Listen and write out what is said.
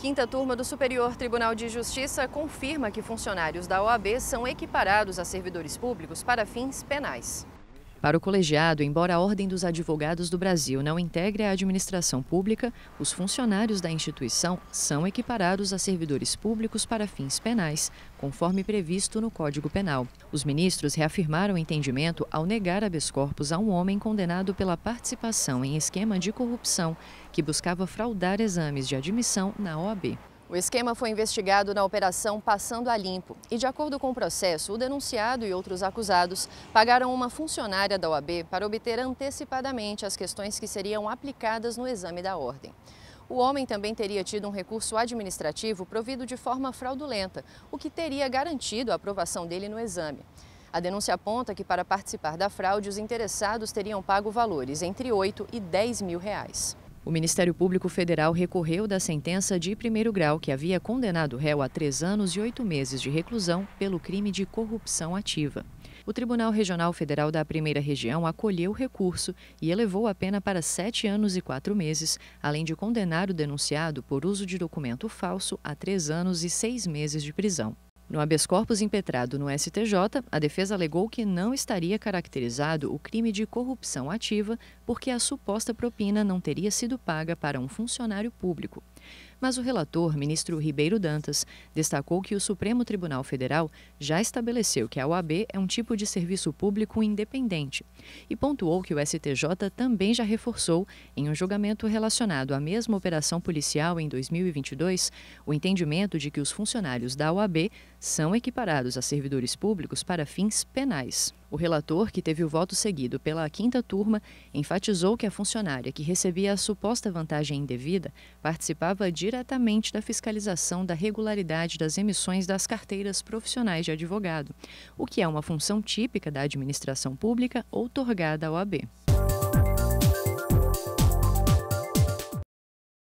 Quinta turma do Superior Tribunal de Justiça confirma que funcionários da OAB são equiparados a servidores públicos para fins penais. Para o colegiado, embora a Ordem dos Advogados do Brasil não integre a administração pública, os funcionários da instituição são equiparados a servidores públicos para fins penais, conforme previsto no Código Penal. Os ministros reafirmaram o entendimento ao negar habeas corpus a um homem condenado pela participação em esquema de corrupção que buscava fraudar exames de admissão na OAB. O esquema foi investigado na operação Passando a Limpo e, de acordo com o processo, o denunciado e outros acusados pagaram uma funcionária da OAB para obter antecipadamente as questões que seriam aplicadas no exame da ordem. O homem também teria tido um recurso administrativo provido de forma fraudulenta, o que teria garantido a aprovação dele no exame. A denúncia aponta que, para participar da fraude, os interessados teriam pago valores entre 8 e 10 mil reais. O Ministério Público Federal recorreu da sentença de primeiro grau que havia condenado o réu a três anos e oito meses de reclusão pelo crime de corrupção ativa. O Tribunal Regional Federal da Primeira Região acolheu o recurso e elevou a pena para sete anos e quatro meses, além de condenar o denunciado por uso de documento falso a três anos e seis meses de prisão. No habeas corpus impetrado no STJ, a defesa alegou que não estaria caracterizado o crime de corrupção ativa porque a suposta propina não teria sido paga para um funcionário público mas o relator, ministro Ribeiro Dantas, destacou que o Supremo Tribunal Federal já estabeleceu que a OAB é um tipo de serviço público independente e pontuou que o STJ também já reforçou, em um julgamento relacionado à mesma operação policial em 2022, o entendimento de que os funcionários da OAB são equiparados a servidores públicos para fins penais. O relator, que teve o voto seguido pela quinta turma, enfatizou que a funcionária que recebia a suposta vantagem indevida participava de diretamente da fiscalização da regularidade das emissões das carteiras profissionais de advogado, o que é uma função típica da administração pública outorgada à OAB.